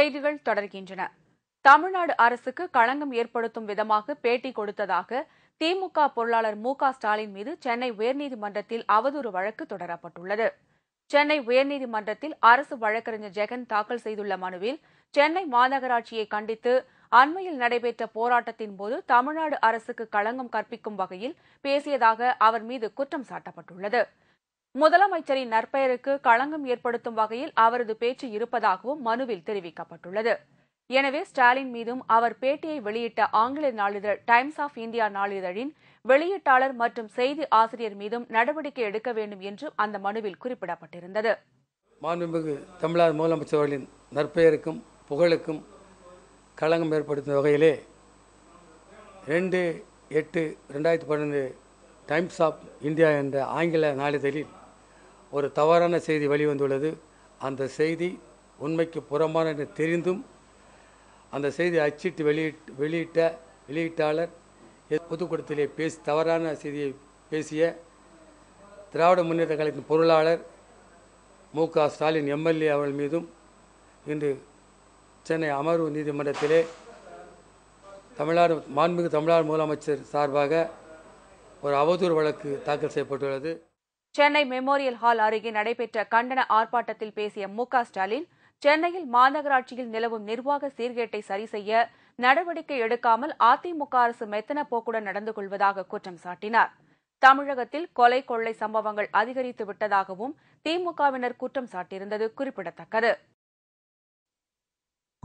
செய்திகள் தொடர்கின்றன தமிழ்நாடு அரசுக்கு களங்கம் ஏற்படுத்தும் விதமாக பேட்டி கொடுத்ததாக திமுக பொருளாளர் மு ஸ்டாலின் மீது சென்னை உயர்நீதிமன்றத்தில் அவதூறு வழக்கு தொடரப்பட்டுள்ளது சென்னை உயர்நீதிமன்றத்தில் அரசு வழக்கறிஞர் ஜெகன் தாக்கல் செய்துள்ள மனுவில் சென்னை மாநகராட்சியை கண்டித்து அண்மையில் நடைபெற்ற போராட்டத்தின் போது தமிழ்நாடு அரசுக்கு களங்கம் கற்பிக்கும் வகையில் பேசியதாக அவர் மீது குற்றம் சாட்டப்பட்டுள்ளது முதலமைச்சரின் நற்பெயருக்கு களங்கம் ஏற்படுத்தும் வகையில் அவரது பேச்சு இருப்பதாகவும் மனுவில் தெரிவிக்கப்பட்டுள்ளது எனவே ஸ்டாலின் மீதும் அவர் பேட்டியை வெளியிட்ட ஆங்கில நாளிதழ் டைம்ஸ் ஆஃப் இந்தியா நாளிதழின் வெளியீட்டாளர் மற்றும் செய்தி ஆசிரியர் மீதும் நடவடிக்கை எடுக்க வேண்டும் என்று அந்த மனுவில் குறிப்பிடப்பட்டிருந்தது மாண்புமிகு தமிழக முதலமைச்சர்களின் நற்பெயருக்கும் புகழுக்கும் களங்கம் ஏற்படுத்தும் வகையிலே ரெண்டு எட்டு ரெண்டாயிரத்தி பன்னெண்டு டைம்ஸ் ஆஃப் இந்தியா என்ற ஆங்கில நாளிதழில் ஒரு தவறான செய்தி வெளிவந்துள்ளது அந்த செய்தி உண்மைக்கு புறம்பான என்று தெரிந்தும் அந்த செய்தி அச்சிட்டு வெளியிட்டு வெளியிட்ட வெளியீட்டாளர் புதுக்கூடத்திலே பேசி தவறான செய்தியை பேசிய திராவிட முன்னேற்ற கழகத்தின் பொருளாளர் மு க ஸ்டாலின் எம்எல்ஏ அவர்கள் மீதும் இன்று சென்னை அமர்வு நீதிமன்றத்திலே தமிழ்நாடு மாண்புமிகு தமிழ்நாடு முதலமைச்சர் சார்பாக ஒரு அவதூறு வழக்கு தாக்கல் செய்யப்பட்டுள்ளது சென்னை மெமோரியல் ஹால் அருகே நடைபெற்ற கண்டன ஆர்ப்பாட்டத்தில் பேசிய மு ஸ்டாலின் சென்னையில் மாநகராட்சியில் நிலவும் நிர்வாக சீர்கேட்டை சரி செய்ய நடவடிக்கை எடுக்காமல் அதிமுக அரசு மெத்தன போக்குடன் நடந்து கொள்வதாக குற்றம் சாட்டினார் தமிழகத்தில் கொலை கொள்ளை சம்பவங்கள் அதிகரித்து விட்டதாகவும் திமுகவினர் குற்றம் சாட்டியிருந்தது குறிப்பிடத்தக்கது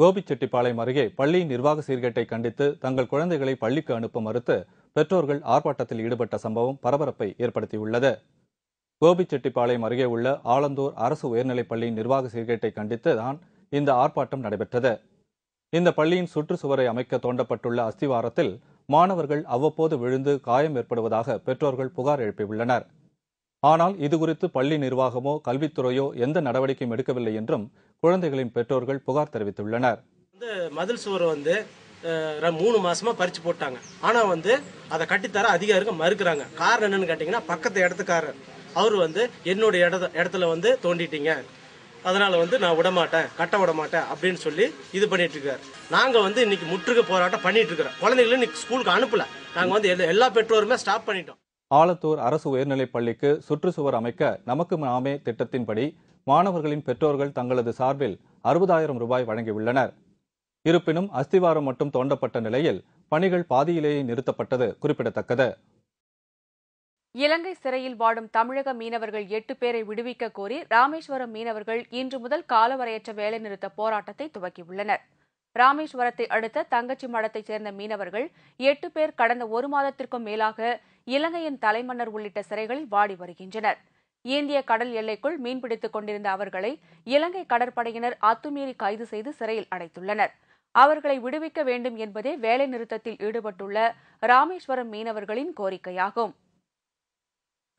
கோபிச்செட்டிப்பாளையம் அருகே பள்ளி நிர்வாக சீர்கேட்டை கண்டித்து தங்கள் குழந்தைகளை பள்ளிக்கு அனுப்ப மறுத்து பெற்றோர்கள் ஆர்ப்பாட்டத்தில் ஈடுபட்ட சம்பவம் பரபரப்பை ஏற்படுத்தியுள்ளது கோபிச்செட்டிப்பாளையம் அருகே உள்ள ஆலந்தூர் அரசு உயர்நிலைப் பள்ளியின் நிர்வாக சீர்கேட்டை கண்டித்து தான் இந்த ஆர்ப்பாட்டம் நடைபெற்றது இந்த பள்ளியின் சுற்றுச்சுவரை அமைக்க தோண்டப்பட்டுள்ள அஸ்திவாரத்தில் மாணவர்கள் அவ்வப்போது விழுந்து காயம் ஏற்படுவதாக பெற்றோர்கள் புகார் எழுப்பியுள்ளனர் ஆனால் இதுகுறித்து பள்ளி நிர்வாகமோ கல்வித்துறையோ எந்த நடவடிக்கையும் எடுக்கவில்லை என்றும் குழந்தைகளின் பெற்றோர்கள் புகார் தெரிவித்துள்ளனர் வந்து மதில் சுவரை வந்து மூணு மாசமா பறிச்சு போட்டாங்க ஆனா வந்து அதை கட்டித்தர அதிகாரிகள் மறுக்கிறாங்க காரணம் என்னன்னு கேட்டீங்கன்னா பக்கத்து இடத்துக்காரர் அவர் வந்து என்னுடைய இடத்துல வந்து தோண்டிட்டீங்க அதனால் வந்து நான் விடமாட்டேன் கட்ட விடமாட்டேன் அப்படின்னு சொல்லி இது பண்ணிட்டு இருக்காரு நாங்கள் வந்து இன்னைக்கு முற்றுக போராட்டம் பண்ணிட்டு இருக்கிறோம் குழந்தைகளும் இன்னைக்கு ஸ்கூலுக்கு அனுப்பல நாங்கள் வந்து எல்லா பெற்றோருமே ஸ்டாப் பண்ணிட்டோம் ஆலத்தூர் அரசு உயர்நிலைப் பள்ளிக்கு சுற்றுச்சுவர் அமைக்க நமக்கு நாமே திட்டத்தின்படி மாணவர்களின் பெற்றோர்கள் தங்களது சார்பில் அறுபதாயிரம் ரூபாய் வழங்கியுள்ளனர் இருப்பினும் அஸ்திவாரம் மட்டும் தோண்டப்பட்ட நிலையில் பணிகள் பாதியிலேயே நிறுத்தப்பட்டது குறிப்பிடத்தக்கது இலங்கை சிறையில் வாடும் தமிழக மீனவர்கள் எட்டு பேரை விடுவிக்க கோரி ராமேஸ்வரம் மீனவர்கள் இன்று முதல் காலவரையற்ற வேலைநிறுத்த போராட்டத்தை துவக்கியுள்ளனர் ராமேஸ்வரத்தை அடுத்த தங்கச்சி மடத்தைச் சேர்ந்த மீனவர்கள் எட்டு பேர் கடந்த ஒரு மாதத்திற்கும் மேலாக இலங்கையின் தலைமன்னர் உள்ளிட்ட சிறைகளில் வாடி வருகின்றனர் இந்திய கடல் எல்லைக்குள் மீன்பிடித்துக் கொண்டிருந்த அவர்களை இலங்கை கடற்படையினர் அத்துமீறி கைது செய்து சிறையில் அடைத்துள்ளனர் அவர்களை விடுவிக்க வேண்டும் என்பதே வேலைநிறுத்தத்தில் ஈடுபட்டுள்ள ராமேஸ்வரம் மீனவர்களின் கோரிக்கையாகும்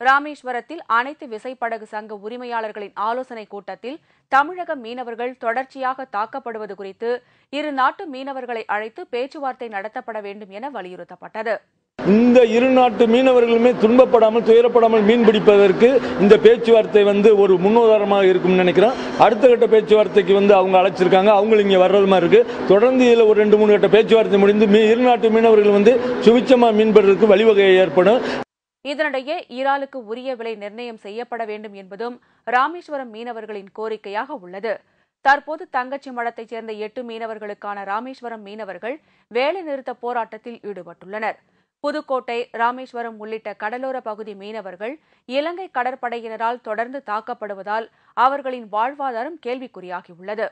ராமேஸ்வரத்தில் அனைத்து விசைப்படகு சங்க உரிமையாளர்களின் ஆலோசனைக் கூட்டத்தில் தமிழக மீனவர்கள் தொடர்ச்சியாக தாக்கப்படுவது குறித்து இரு நாட்டு மீனவர்களை அழைத்து பேச்சுவார்த்தை நடத்தப்பட வேண்டும் என வலியுறுத்தப்பட்டது இந்த இரு நாட்டு மீனவர்களுமே துன்பப்படாமல் துயரப்படாமல் மீன் பிடிப்பதற்கு இந்த பேச்சுவார்த்தை வந்து ஒரு முன்னுதாரணமாக இருக்கும்னு நினைக்கிறேன் அடுத்த கட்ட பேச்சுவார்த்தைக்கு வந்து அவங்க அழைச்சிருக்காங்க அவங்களும் இங்கே வர்றது மாதிரி இருக்குது தொடர்ந்து இதில் ஒரு ரெண்டு மூணு கட்ட பேச்சுவார்த்தை முடிந்து மீ இரு நாட்டு மீனவர்கள் வந்து சுவிச்சமாக மீன்படுறதுக்கு வழிவகை ஏற்படும் இதனிடையே ஈராலுக்கு உரிய விலை நிர்ணயம் செய்யப்பட வேண்டும் என்பதும் ராமேஸ்வரம் மீனவர்களின் கோரிக்கையாக உள்ளது தற்போது தங்கச்சி மடத்தைச் சேர்ந்த எட்டு மீனவர்களுக்கான ராமேஸ்வரம் மீனவர்கள் வேலைநிறுத்த போராட்டத்தில் ஈடுபட்டுள்ளனர் புதுக்கோட்டை ராமேஸ்வரம் உள்ளிட்ட கடலோர பகுதி மீனவர்கள் இலங்கை கடற்படையினரால் தொடர்ந்து தாக்கப்படுவதால் அவர்களின் வாழ்வாதாரம் கேள்விக்குறியாகியுள்ளது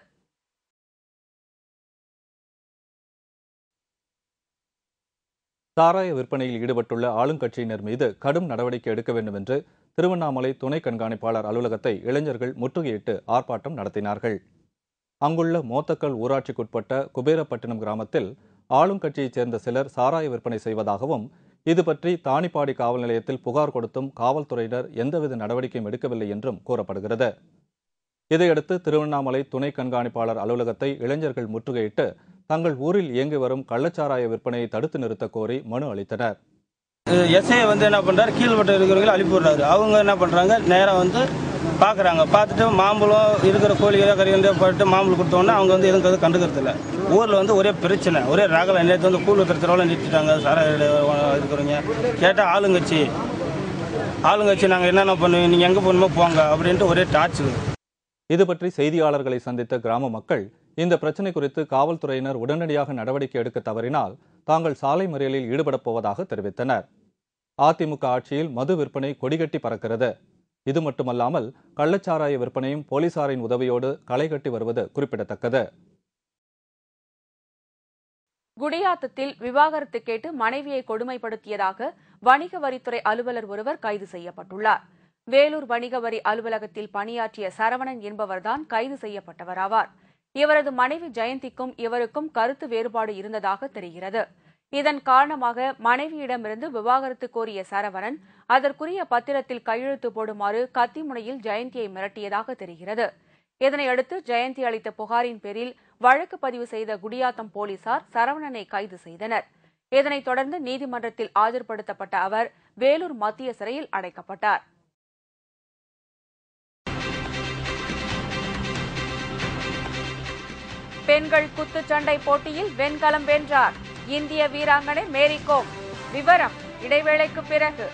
சாராய விற்பனையில் ஈடுபட்டுள்ள ஆளுங்கட்சியினர் மீது கடும் நடவடிக்கை எடுக்க வேண்டும் என்று திருவண்ணாமலை துணை கண்காணிப்பாளர் அலுவலகத்தை இளைஞர்கள் முற்றுகையிட்டு ஆர்ப்பாட்டம் நடத்தினார்கள் அங்குள்ள மோத்தக்கல் ஊராட்சிக்குட்பட்ட குபேரப்பட்டினம் கிராமத்தில் ஆளுங்கட்சியைச் சேர்ந்த சிலர் சாராய விற்பனை செய்வதாகவும் இது பற்றி தானிப்பாடி காவல் நிலையத்தில் புகார் கொடுத்தும் காவல்துறையினர் எந்தவித நடவடிக்கையும் எடுக்கவில்லை என்றும் கூறப்படுகிறது இதையடுத்து திருவண்ணாமலை துணை கண்காணிப்பாளர் அலுவலகத்தை இளைஞர்கள் முற்றுகையிட்டு தங்கள் ஊரில் இயங்கி வரும் கள்ளச்சாராய விற்பனையை தடுத்து நிறுத்த கோரி மனு அளித்தனர் எஸ்ஐ வந்து என்ன பண்றாரு கீழ்மட்டம் இருக்கிறவங்களை அழிப்புறாரு அவங்க என்ன பண்ணுறாங்க நேராக வந்து பார்க்குறாங்க பார்த்துட்டு மாம்பழம் இருக்கிற கோழிகளை கறிகளை போட்டு மாம்பழம் கொடுத்தோன்னா அவங்க வந்து எதுவும் கண்டுக்கிறது இல்லை ஊரில் வந்து ஒரே பிரச்சனை ஒரே ரகலை நேற்று வந்து கூழ் திருத்தரவெல்லாம் நிறுத்திட்டாங்க சார இருக்கிறவங்க கேட்டால் ஆளுங்கட்சி ஆளுங்கட்சி நாங்கள் என்னென்ன பண்ணுவோம் நீங்கள் எங்கே போகணுமோ போங்க அப்படின்ட்டு ஒரே டார்ச்சு இது பற்றி செய்தியாளர்களை சந்தித்த கிராம மக்கள் இந்த பிரச்சனை குறித்து காவல்துறையினர் உடனடியாக நடவடிக்கை எடுக்க தவறினால் தாங்கள் சாலை மறியலில் ஈடுபடப் போவதாக தெரிவித்தனர் அதிமுக ஆட்சியில் மது விற்பனை கொடிகட்டி பறக்கிறது இது மட்டுமல்லாமல் கள்ளச்சாராய விற்பனையும் போலீசாரின் உதவியோடு களைகட்டி வருவது குறிப்பிடத்தக்கது குடியாத்தத்தில் விவாகரத்து கேட்டு மனைவியை கொடுமைப்படுத்தியதாக வணிக வரித்துறை அலுவலர் ஒருவர் கைது செய்யப்பட்டுள்ளார் வேலூர் வணிக வரி அலுவலகத்தில் பணியாற்றிய சரவணன் என்பவர்தான் கைது செய்யப்பட்டவர் ஆவார் இவரது மனைவி ஜெயந்திக்கும் இவருக்கும் கருத்து வேறுபாடு இருந்ததாக தெரிகிறது இதன் காரணமாக மனைவியிடமிருந்து விவாகரத்து கோரிய சரவணன் அதற்குரிய பத்திரத்தில் கையெழுத்து போடுமாறு கத்திமுனையில் ஜெயந்தியை மிரட்டியதாக தெரிகிறது இதனையடுத்து ஜெயந்தி அளித்த புகாரின் பேரில் வழக்கு பதிவு செய்த குடியாத்தம் போலீசார் சரவணனை கைது செய்தனர் இதனைத் தொடர்ந்து நீதிமன்றத்தில் ஆஜர்படுத்தப்பட்ட அவர் வேலூர் மத்திய சிறையில் அடைக்கப்பட்டார் பெண்கள் குத்துச்சண்டை போட்டியில் வெண்கலம் வென்றார் இந்திய வீராங்கனை மேரி கோம் விவரம் இடைவேளைக்கு பிறகு